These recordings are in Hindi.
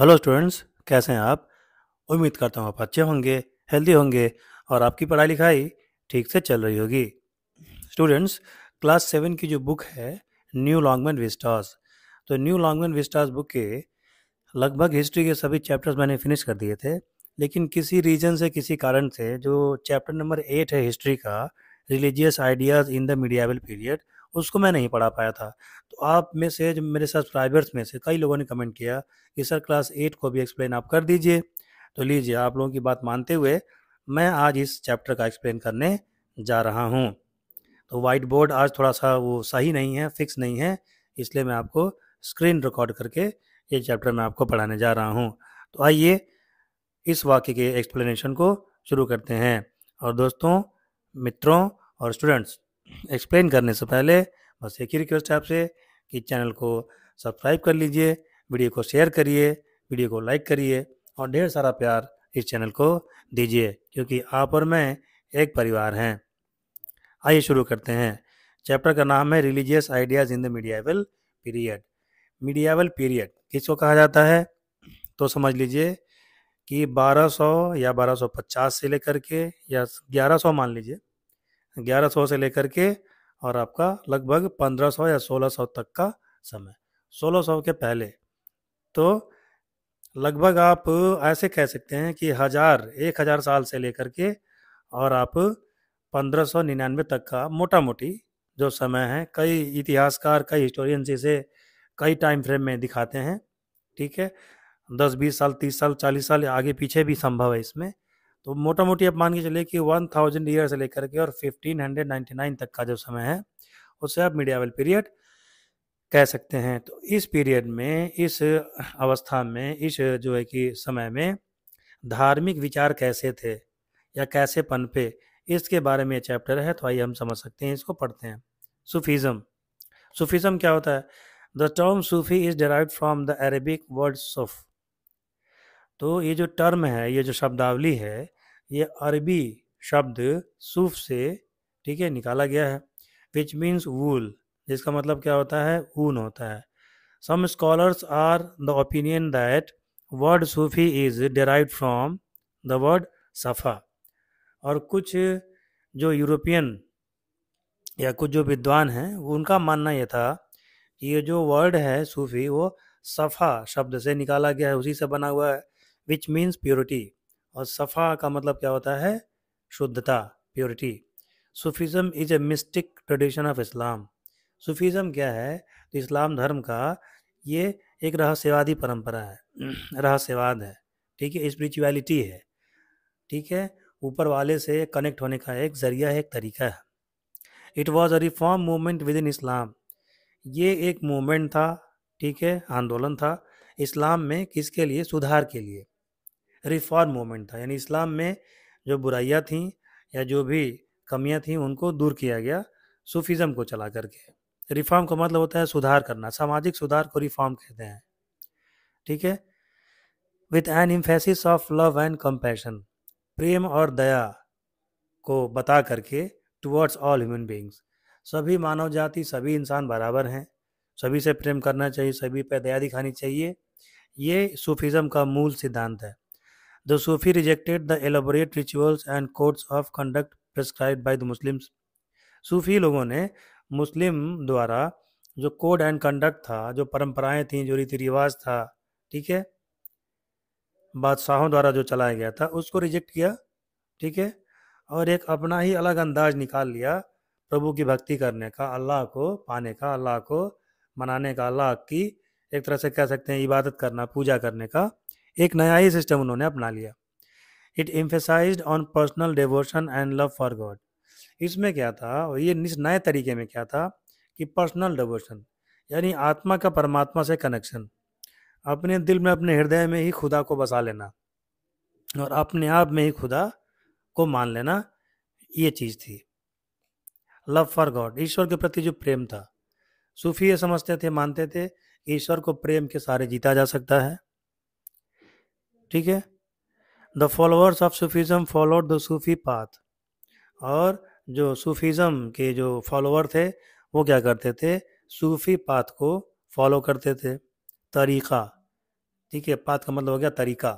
हेलो स्टूडेंट्स कैसे हैं आप उम्मीद करता हूँ आप अच्छे होंगे हेल्दी होंगे और आपकी पढ़ाई लिखाई ठीक से चल रही होगी स्टूडेंट्स क्लास सेवन की जो बुक है न्यू लॉन्गमैन विस्टास तो न्यू लॉन्गमैन विस्टास बुक के लगभग हिस्ट्री के सभी चैप्टर्स मैंने फिनिश कर दिए थे लेकिन किसी रीजन से किसी कारण से जो चैप्टर नंबर एट है हिस्ट्री का religious ideas in the medieval period उसको मैं नहीं पढ़ा पाया था तो आप में से जो मेरे सब्सक्राइबर्स में से कई लोगों ने कमेंट किया कि सर क्लास एट को भी एक्सप्लेन आप कर दीजिए तो लीजिए आप लोगों की बात मानते हुए मैं आज इस चैप्टर का एक्सप्लेन करने जा रहा हूँ तो वाइट बोर्ड आज थोड़ा सा वो सही नहीं है फिक्स नहीं है इसलिए मैं आपको स्क्रीन रिकॉर्ड करके ये चैप्टर मैं आपको पढ़ाने जा रहा हूँ तो आइए इस वाक्य के एक्सप्लेनेशन को शुरू करते हैं और दोस्तों मित्रों और स्टूडेंट्स एक्सप्लेन करने से पहले बस एक ही रिक्वेस्ट है आपसे कि चैनल को सब्सक्राइब कर लीजिए वीडियो को शेयर करिए वीडियो को लाइक करिए और ढेर सारा प्यार इस चैनल को दीजिए क्योंकि आप और मैं एक परिवार हैं आइए शुरू करते हैं चैप्टर का नाम है religious ideas in the medieval period medieval period किसको कहा जाता है तो समझ लीजिए कि 1200 या 1250 से लेकर के या 1100 मान लीजिए 1100 से लेकर के और आपका लगभग 1500 या 1600 तक का समय 1600 के पहले तो लगभग आप ऐसे कह सकते हैं कि हज़ार एक हज़ार साल से लेकर के और आप पंद्रह सौ निन्यानवे तक का मोटा मोटी जो समय है कई इतिहासकार कई हिस्टोरियंस इसे कई टाइम फ्रेम में दिखाते हैं ठीक है दस बीस साल तीस साल चालीस साल आगे पीछे भी संभव है इसमें तो मोटा मोटी आप मान के चलिए कि वन थाउजेंड ईयर से लेकर के और फिफ्टीन हंड्रेड नाइन्टी नाइन तक का जो समय है उसे आप मीडियावल पीरियड कह सकते हैं तो इस पीरियड में इस अवस्था में इस जो है कि समय में धार्मिक विचार कैसे थे या कैसे पे इसके बारे में चैप्टर है तो आइए हम समझ सकते हैं इसको पढ़ते हैं सूफीज़म सूफीज़म क्या होता है the term Sufi is derive from the Arabic word suf तो ये जो टर्म है ये जो शब्दावली है ये अरबी शब्द सूफ से ठीक है निकाला गया है विच मीन्स वूल जिसका मतलब क्या होता है ऊन होता है some scholars are the opinion that word Sufi is derive from the word safa और कुछ जो यूरोपियन या कुछ जो विद्वान हैं उनका मानना यह था कि ये जो वर्ड है सूफी वो सफ़ा शब्द से निकाला गया है उसी से बना हुआ है विच मीन्स प्योरिटी और सफ़ा का मतलब क्या होता है शुद्धता purity Sufism is a mystic tradition of Islam Sufism क्या है तो इस्लाम धर्म का ये एक रहस्यवादी परंपरा है रहस्यवाद है ठीक है स्पिरिचुअलिटी है ठीक है ऊपर वाले से कनेक्ट होने का एक ज़रिया है एक तरीका है it was a reform movement within Islam ये एक मूवमेंट था ठीक है आंदोलन था इस्लाम में किसके लिए सुधार के लिए रिफॉर्म मूवमेंट था यानी इस्लाम में जो बुराइयाँ थीं या जो भी कमियाँ थीं उनको दूर किया गया सूफिज़म को चला करके रिफॉर्म का मतलब होता है सुधार करना सामाजिक सुधार को रिफॉर्म कहते हैं ठीक है with an emphasis of love and compassion प्रेम और दया को बता करके टुवर्ड्स ऑल ह्यूमन बींग्स सभी मानव जाति सभी इंसान बराबर हैं सभी से प्रेम करना चाहिए सभी पर दया दिखानी चाहिए ये सूफिज़म का मूल सिद्धांत है The Sufi rejected the elaborate rituals and codes of conduct prescribed by the Muslims. सूफी लोगों ने मुस्लिम द्वारा जो कोड एंड कंडक्ट था जो परंपराएं थीं जो रीति रिवाज था ठीक है बादशाहों द्वारा जो चलाया गया था उसको रिजेक्ट किया ठीक है और एक अपना ही अलग अंदाज निकाल लिया प्रभु की भक्ति करने का अल्लाह को पाने का अल्लाह को मनाने का अल्लाह की एक तरह से कह सकते हैं इबादत करना पूजा करने का एक नया ही सिस्टम उन्होंने अपना लिया it emphasise on personal devotion and love for God इसमें क्या था ये नए तरीके में क्या था कि पर्सनल डिवोशन यानी आत्मा का परमात्मा से कनेक्शन अपने दिल में अपने हृदय में ही खुदा को बसा लेना और अपने आप में ही खुदा को मान लेना ये चीज़ थी लव फॉर गॉड ईश्वर के प्रति जो प्रेम था सूफी ये समझते थे मानते थे कि ईश्वर को प्रेम के सारे जीता जा सकता है ठीक है the followers of Sufism followed the Sufi path और जो सूफीज़म के जो फॉलोअर थे वो क्या करते थे सूफ़ी पाथ को फॉलो करते थे तरीक़ा ठीक है पाथ का मतलब हो गया तरीक़ा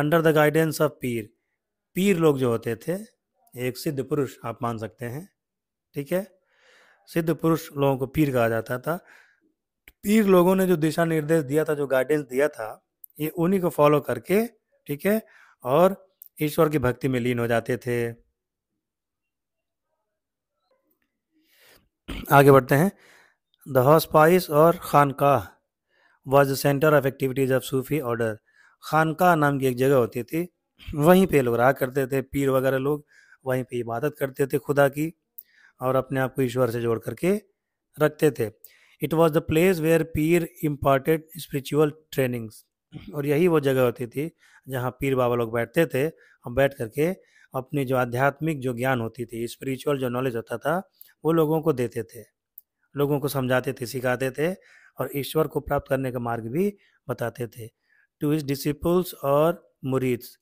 अंडर द गाइडेंस ऑफ पीर पीर लोग जो होते थे एक सिद्ध पुरुष आप मान सकते हैं ठीक है सिद्ध पुरुष लोगों को पीर कहा जाता था पीर लोगों ने जो दिशा निर्देश दिया था जो गाइडेंस दिया था ये उन्हीं को फॉलो करके ठीक है और ईश्वर की भक्ति में लीन हो जाते थे आगे बढ़ते हैं द हाउस पाइस और khanqah was the centre of activities of Sufi order खानकाह नाम की एक जगह होती थी वहीं पे लोग रहा करते थे पीर वगैरह लोग वहीं पे इबादत करते थे खुदा की और अपने आप को ईश्वर से जोड़ करके रखते थे it was the place where pir important spiritual trainings और यही वो जगह होती थी जहाँ पीर बाबा लोग बैठते थे और बैठ करके अपनी जो आध्यात्मिक जो ज्ञान होती थी स्पिरिचुअल जो नॉलेज होता था वो लोगों को देते थे लोगों को समझाते थे सिखाते थे और ईश्वर को प्राप्त करने का मार्ग भी बताते थे टू हिज डिसिपल्स और मुरीद्स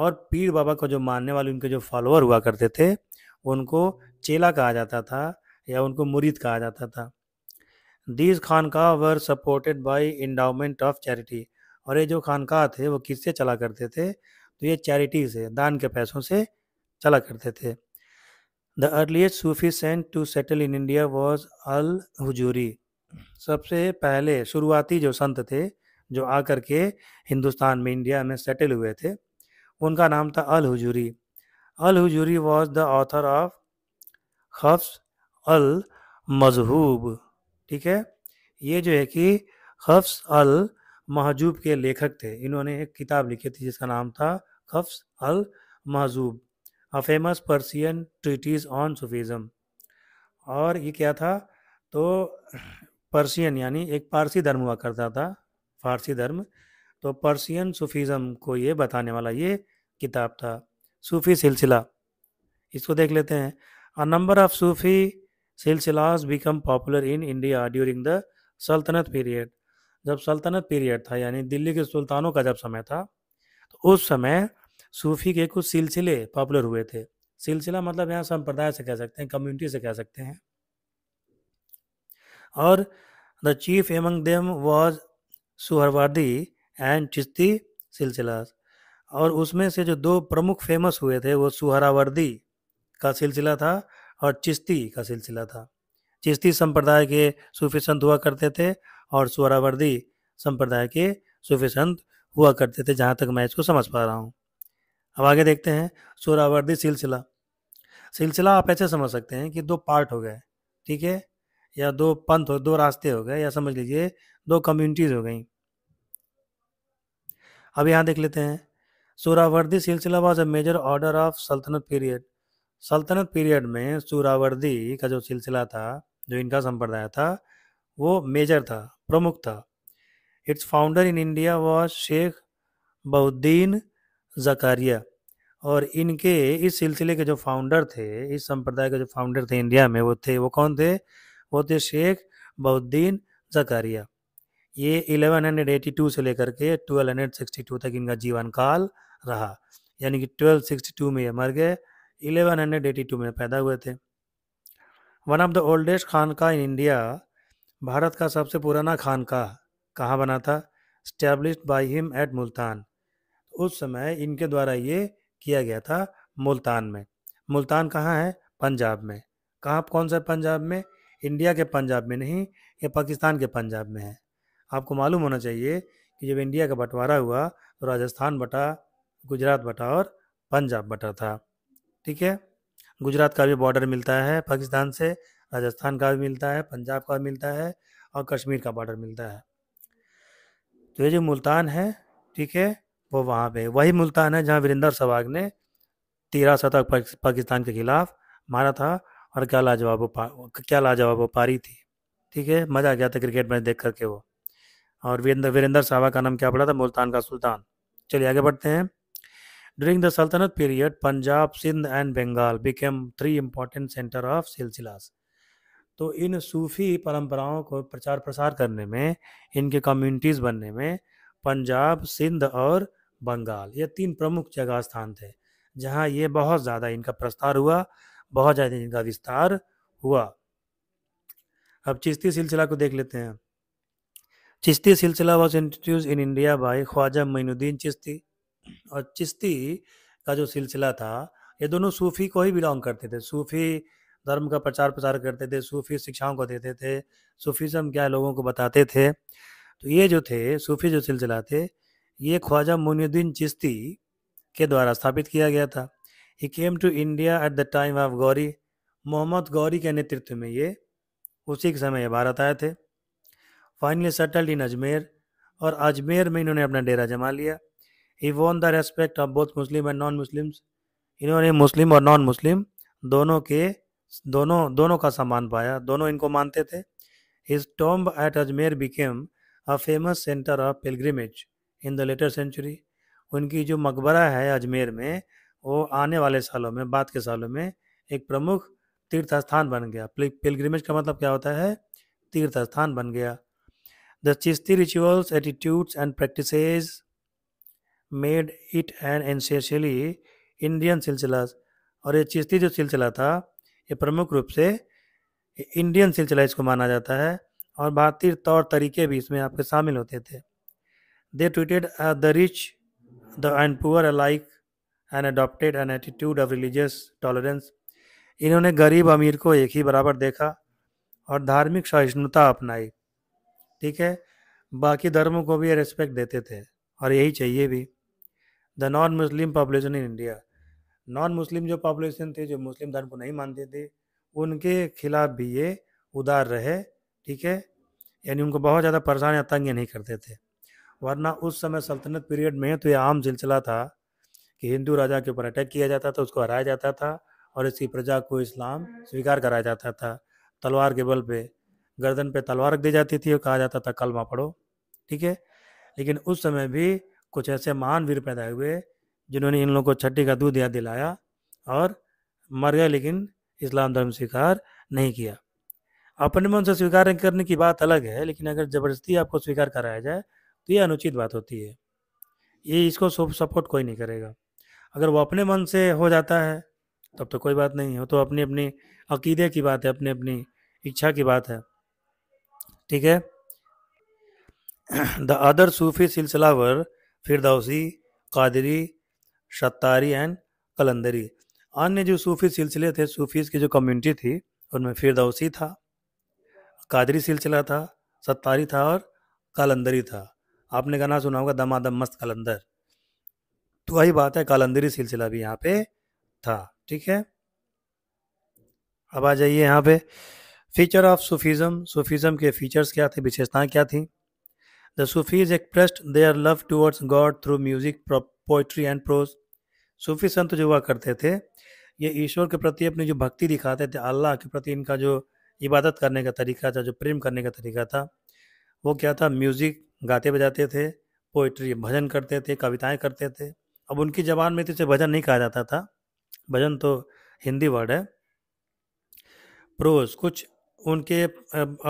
और पीर बाबा को जो मानने वाले उनके जो फॉलोअर हुआ करते थे उनको चेला कहा जाता था या उनको मुरीद कहा जाता था these khanqah were supported by endowment of charity और ये जो खानका थे वो किससे चला करते थे तो ये चैरिटी से दान के पैसों से चला करते थे the earliest Sufi saint to settle in India was Al Hujwiri सबसे पहले शुरुआती जो संत थे जो आकर के हिंदुस्तान में इंडिया में सेटल हुए थे उनका नाम था अल Hujwiri Al Hujwiri was the author of खफ्स अल मजहूब ठीक है ये जो है कि खफ्स अल महजूब के लेखक थे इन्होंने एक किताब लिखी थी जिसका नाम था खफ्स al Mahjub a famous Persian treatise on Sufism और ये क्या था तो पर्सियन यानी एक पारसी धर्म हुआ करता था फारसी धर्म तो पर्सियन सूफीज़म को ये बताने वाला ये किताब था सूफ़ी सिलसिला इसको देख लेते हैं a number of Sufi silsilas become popular in India during the sultanate period जब सल्तनत पीरियड था यानी दिल्ली के सुल्तानों का जब समय था तो उस समय सूफी के कुछ सिलसिले पॉपुलर हुए थे सिलसिला मतलब यहाँ संप्रदाय से कह सकते हैं कम्युनिटी से कह सकते हैं और the chief among them was Suhrawardi and Chishti silsila और उसमें से जो दो प्रमुख फेमस हुए थे वो सुहरावर्दी का सिलसिला था और चिश्ती का सिलसिला था चिश्ती संप्रदाय के सूफी संत हुआ करते थे और स्वरावर्दी संप्रदाय के सूफी संत हुआ करते थे जहाँ तक मैं इसको समझ पा रहा हूँ अब आगे देखते हैं स्वरावर्दी सिलसिला सिलसिला आप ऐसे समझ सकते हैं कि दो पार्ट हो गए ठीक है या दो पंथ हो दो रास्ते हो गए या समझ लीजिए दो कम्युनिटीज़ हो गई अब यहाँ देख लेते हैं Suhrawardi silsila was a major order of sultanate period sultanate period में सूरावर्दी का जो सिलसिला था जो इनका संप्रदाय था वो मेजर था प्रमुख था its founder in India was Shaikh Bahauddin Zakariya और इनके इस सिलसिले के जो फाउंडर थे इस संप्रदाय के जो फाउंडर थे इंडिया में वो थे वो कौन थे वो थे शेख बहुद्दीन जकारिया ये 1182 से लेकर के 1262 तक इनका जीवन काल रहा यानी कि 1262 में ये मर गए 1182 में पैदा हुए थे one of the oldest khanqah in India भारत का सबसे पुराना खानका कहाँ बना था establish by him at Multan उस समय इनके द्वारा ये किया गया था मुल्तान में मुल्तान कहाँ है पंजाब में कहाँ कौन सा पंजाब में इंडिया के पंजाब में नहीं ये पाकिस्तान के पंजाब में है आपको मालूम होना चाहिए कि जब इंडिया का बंटवारा हुआ तो राजस्थान बटा गुजरात बटा और पंजाब बटा था ठीक है गुजरात का भी बॉर्डर मिलता है पाकिस्तान से राजस्थान का भी मिलता है पंजाब का मिलता है और कश्मीर का बॉर्डर मिलता है तो ये जो मुल्तान है ठीक है वो वहाँ पे वही मुल्तान है जहाँ वीरेंद्र सहवाग ने तेरह शतक पाकिस्तान के खिलाफ मारा था और क्या लाजवाब क्या लाजवाब पारी थी ठीक है मज़ा आ गया था क्रिकेट मैच देख करके वो और वीरेंद्र वीरेंद्र सहवाग का नाम क्या पड़ा था मुल्तान का सुल्तान चलिए आगे बढ़ते हैं during the sultanate period Punjab Sindh and Bengal became three important centre of silsilas तो इन सूफ़ी परंपराओं को प्रचार प्रसार करने में इनके कम्युनिटीज़ बनने में पंजाब सिंध और बंगाल ये तीन प्रमुख जगह स्थान थे जहाँ ये बहुत ज़्यादा इनका प्रस्तार हुआ बहुत ज़्यादा इनका विस्तार हुआ अब चिश्ती सिलसिला को देख लेते हैं Chishti silsila was introduce in India by Khwaja Moinuddin Chishti और चिश्ती का जो सिलसिला था ये दोनों सूफ़ी को ही बिलोंग करते थे सूफ़ी धर्म का प्रचार प्रसार करते थे सूफी शिक्षाओं को देते थे सूफीज़म क्या लोगों को बताते थे तो ये जो थे सूफी जो सिलसिला थे ये ख्वाजा मुनुद्दीन चिश्ती के द्वारा स्थापित किया गया था he came to India at the time of Ghori Mohammad Ghori के नेतृत्व में ये उसी के समय भारत आए थे फाइनली सेटल्ड इन अजमेर और अजमेर में इन्होंने अपना डेरा जमा लिया he won the respect of both Muslim and non Muslims इन्होंने मुस्लिम और नॉन मुस्लिम दोनों के दोनों दोनों का सम्मान पाया दोनों इनको मानते थे his tomb at Ajmer became a famous centre of pilgrimage in the later century उनकी जो मकबरा है अजमेर में वो आने वाले सालों में बाद के सालों में एक प्रमुख तीर्थ स्थान बन गया पिलग्रिमेज का मतलब क्या होता है तीर्थ स्थान बन गया the Chishti rituals attitudes and practice made it and essentially Indian silsila और ये चिश्ती जो सिलसिला था ये प्रमुख रूप से इंडियन सिलसिला इसको माना जाता है और भारतीय तौर तरीके भी इसमें आपके शामिल होते थे they treated the rich the and poor alike and adopted an attitude of religious tolerance इन्होंने गरीब अमीर को एक ही बराबर देखा और धार्मिक सहिष्णुता अपनाई ठीक है बाकी धर्मों को भी रेस्पेक्ट देते थे और यही चाहिए भी the non Muslim population in India non Muslim जो पॉपुलेशन थे जो मुस्लिम धर्म को नहीं मानते थे उनके खिलाफ भी ये उदार रहे ठीक है यानी उनको बहुत ज़्यादा परेशान या तंग नहीं करते थे वरना उस समय सल्तनत पीरियड में तो ये आम सिलसिला था कि हिंदू राजा के ऊपर अटैक किया जाता था उसको हराया जाता था और इसकी प्रजा को इस्लाम स्वीकार कराया जाता था तलवार के बल पे गर्दन पे तलवार रख दी जाती थी और कहा जाता था कलमा पढ़ो ठीक है लेकिन उस समय भी कुछ ऐसे महान वीर पैदा हुए जिन्होंने इन लोगों को छठी का दूध याद दिलाया और मर गए लेकिन इस्लाम धर्म स्वीकार नहीं किया अपने मन से स्वीकार करने की बात अलग है लेकिन अगर ज़बरदस्ती आपको स्वीकार कराया जाए तो ये अनुचित बात होती है ये इसको सपोर्ट कोई नहीं करेगा अगर वो अपने मन से हो जाता है तब तो कोई बात नहीं हो तो अपनी अपनी अकीदे की बात है अपनी अपनी इच्छा की बात है ठीक है the other Sufi silsilas were Firdausi Qadri Shattari and Qalandari अन्य जो सूफी सिलसिले थे सूफीज़ की जो कम्युनिटी थी उनमें फिरदौसी था कादरी सिलसिला था सत्तारी था और कालंदरी था आपने गाना सुना होगा दम मस्त कालंदर तो वही बात है कालंदरी सिलसिला भी यहाँ पे था ठीक है अब आ जाइए यहाँ पे फीचर ऑफ सूफीज़म सूफीज़म के फीचर्स क्या थे विशेषताएं क्या थी the Sufis expressed their love towards God through music poetry and prose सूफी संत जो हुआ करते थे ये ईश्वर के प्रति अपनी जो भक्ति दिखाते थे अल्लाह के प्रति इनका जो इबादत करने का तरीका था जो प्रेम करने का तरीका था वो क्या था म्यूज़िक गाते बजाते थे पोइट्री भजन करते थे कविताएं करते थे अब उनकी जबान में तो इसे भजन नहीं कहा जाता था भजन तो हिंदी वर्ड है प्रोज कुछ उनके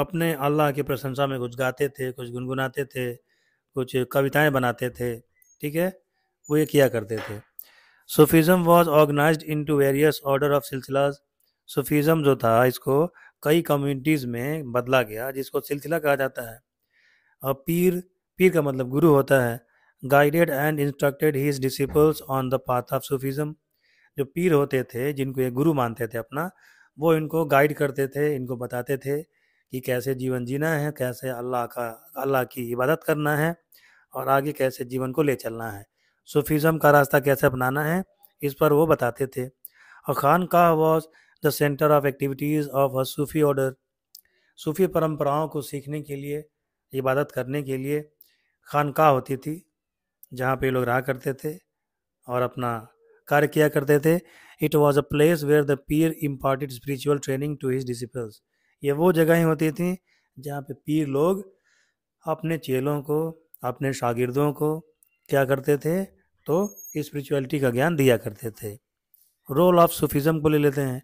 अपने अल्लाह की प्रशंसा में कुछ गाते थे कुछ गुनगुनाते थे कुछ कविताएं बनाते थे ठीक है वो ये किया करते थे Sufism was organise into various order of सिलसिलाज सूफीज़म जो था इसको कई कम्युनिटीज़ में बदला गया जिसको सिलसिला कहा जाता है और पीर पीर का मतलब गुरु होता है guided and instructed his disciples on the path of Sufism जो पीर होते थे जिनको ये गुरु मानते थे अपना वो इनको गाइड करते थे इनको बताते थे कि कैसे जीवन जीना है कैसे अल्लाह का अल्लाह की इबादत करना है और आगे कैसे जीवन को ले चलना है सूफीज़म का रास्ता कैसे अपनाना है इस पर वो बताते थे और khanqah was the centre of activities of a Sufi order सूफ़ी परंपराओं को सीखने के लिए इबादत करने के लिए खानका होती थी जहाँ पे लोग रहा करते थे और अपना कार्य किया करते थे it was a place where the pir imparted spiritual training to his disciples ये वो जगहें होती थी जहाँ पे पीर लोग अपने चेलों को अपने शागिर्दों को क्या करते थे तो स्पिरिचुअलिटी का ज्ञान दिया करते थे रोल ऑफ सूफीज़म को ले लेते हैं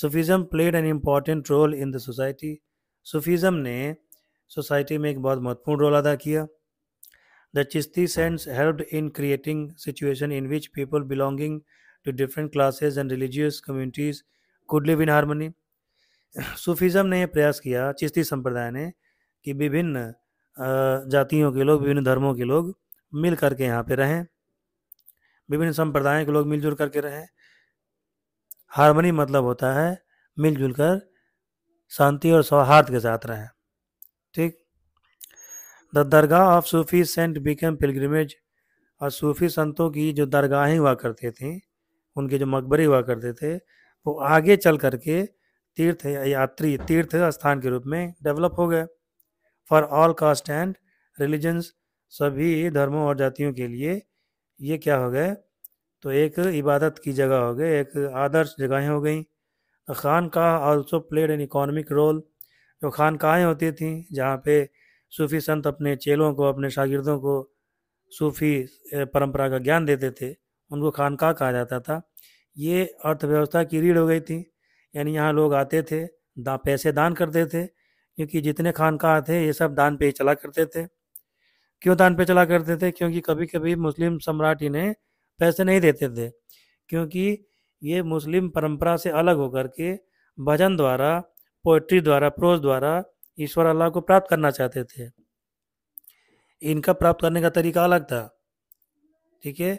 Sufism played an important role in the society Sufism ने सोसाइटी में एक बहुत महत्वपूर्ण रोल अदा किया the Chishti saints helped in creating situation in which people belonging to different classes and religious communities could live in harmony Sufism ने यह प्रयास किया चिश्ती संप्रदाय ने कि विभिन्न जातियों के लोग विभिन्न धर्मों के लोग मिल करके यहाँ पे रहें विभिन्न संप्रदायों के लोग मिलजुल करके रहें हारमोनी मतलब होता है मिलजुल कर शांति और सौहार्द के साथ रहें ठीक the dargah of Sufi saint became pilgrimage और सूफी संतों की जो दरगाहें हुआ करती थी उनके जो मकबरे हुआ करते थे वो आगे चल करके तीर्थ यात्री तीर्थ स्थान के रूप में डेवलप हो गए for all caste and religions सभी धर्मों और जातियों के लिए ये क्या हो गए तो एक इबादत की जगह हो गई एक आदर्श जगहें हो गई khanqah also played an economic role जो खान होती थी जहाँ पे सूफ़ी संत अपने चेलों को अपने शागिर्दों को सूफ़ी परंपरा का ज्ञान देते थे उनको खानका कहा जाता था ये अर्थव्यवस्था की रीढ़ हो गई थी यानी यहाँ लोग आते थे दा पैसे दान करते थे क्योंकि जितने खानका थे ये सब दान पे ही चला करते थे क्यों दान पे चला करते थे क्योंकि कभी कभी मुस्लिम सम्राट इन्हें पैसे नहीं देते थे क्योंकि ये मुस्लिम परंपरा से अलग होकर के भजन द्वारा पोइट्री द्वारा प्रोज द्वारा ईश्वर अल्लाह को प्राप्त करना चाहते थे इनका प्राप्त करने का तरीका अलग था ठीक है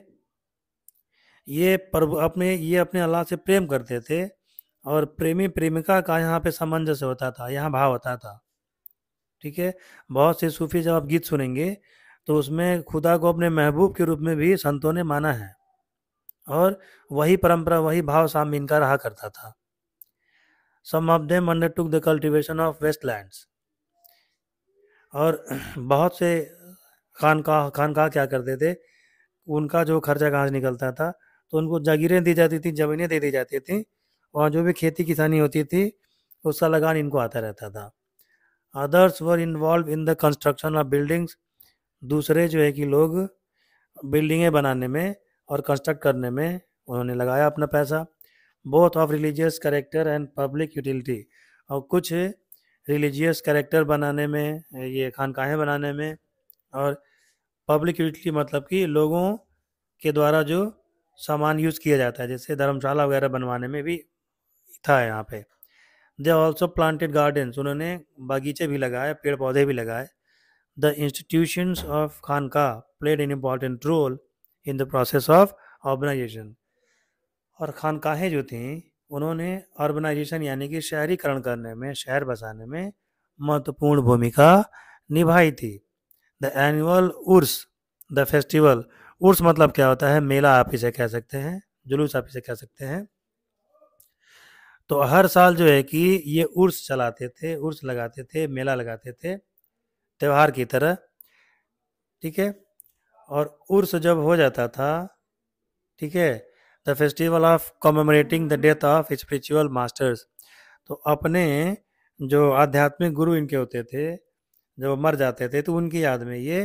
ये प्रभु अपने ये अपने अल्लाह से प्रेम करते थे और प्रेमी प्रेमिका का यहाँ पे सामंजस्य होता था यहाँ भाव होता था ठीक है बहुत से सूफी जब आप गीत सुनेंगे तो उसमें खुदा को अपने महबूब के रूप में भी संतों ने माना है और वही परंपरा वही भाव साम इनका रहा करता था some of them took the cultivation of waste lands और बहुत से खानका खानका क्या करते थे उनका जो खर्चा कहाँ से निकलता था तो उनको जागीरें दी जाती थी ज़मीनें दे दी जाती थी वहाँ जो भी खेती किसानी होती थी उसका लगान इनको आता रहता था others were involve in the construction of buildings दूसरे जो है कि लोग बिल्डिंगें बनाने में और कंस्ट्रक्ट करने में उन्होंने लगाया अपना पैसा both of religious character and public utility और कुछ रिलीजियस करेक्टर बनाने में ये खानकाहें बनाने में और पब्लिक यूटिलिटी मतलब कि लोगों के द्वारा जो सामान यूज़ किया जाता है जैसे धर्मशाला वगैरह बनवाने में भी था यहाँ पे दे ऑल्सो प्लांटेड गार्डन्स उन्होंने बागीचे भी लगाए पेड़ पौधे भी लगाए the institutions of khanqah played an important role in the process of organisation और खानकाहें जो थीं उन्होंने ऑर्गेनाइजेशन यानी कि शहरीकरण करने में शहर बसाने में महत्वपूर्ण भूमिका निभाई थी the annual Urs the festival Urs मतलब क्या होता है मेला आप इसे कह सकते हैं जुलूस आप इसे कह सकते हैं तो हर साल जो है कि ये उर्स चलाते थे उर्स लगाते थे मेला लगाते थे त्यौहार की तरह ठीक है और उर्स जब हो जाता था ठीक है the festival of commemorating the death of spiritual masters तो अपने जो आध्यात्मिक गुरु इनके होते थे जब मर जाते थे तो उनकी याद में ये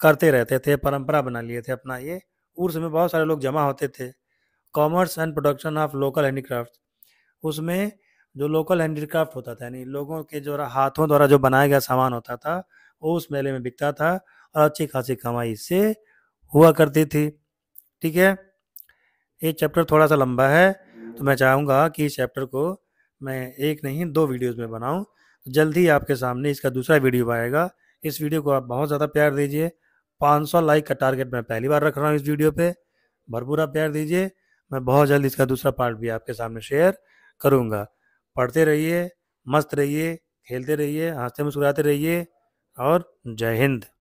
करते रहते थे परंपरा बना लिए थे अपना ये उर्स में बहुत सारे लोग जमा होते थे commerce and production of local handicraft उसमें जो लोकल हैंडीक्राफ्ट होता था यानी लोगों के जो हाथों द्वारा जो बनाया गया सामान होता था वो उस मेले में बिकता था और अच्छी खासी कमाई इससे हुआ करती थी ठीक है ये चैप्टर थोड़ा सा लंबा है तो मैं चाहूँगा कि इस चैप्टर को मैं एक नहीं दो वीडियोस में बनाऊँ जल्द ही आपके सामने इसका दूसरा वीडियो आएगा इस वीडियो को आप बहुत ज़्यादा प्यार दीजिए 500 लाइक का टारगेट मैं पहली बार रख रहा हूँ इस वीडियो पे भरपूर प्यार दीजिए मैं बहुत जल्द इसका दूसरा पार्ट भी आपके सामने शेयर करूँगा पढ़ते रहिए मस्त रहिए खेलते रहिए हंसते मुस्कुराते रहिए और जय हिंद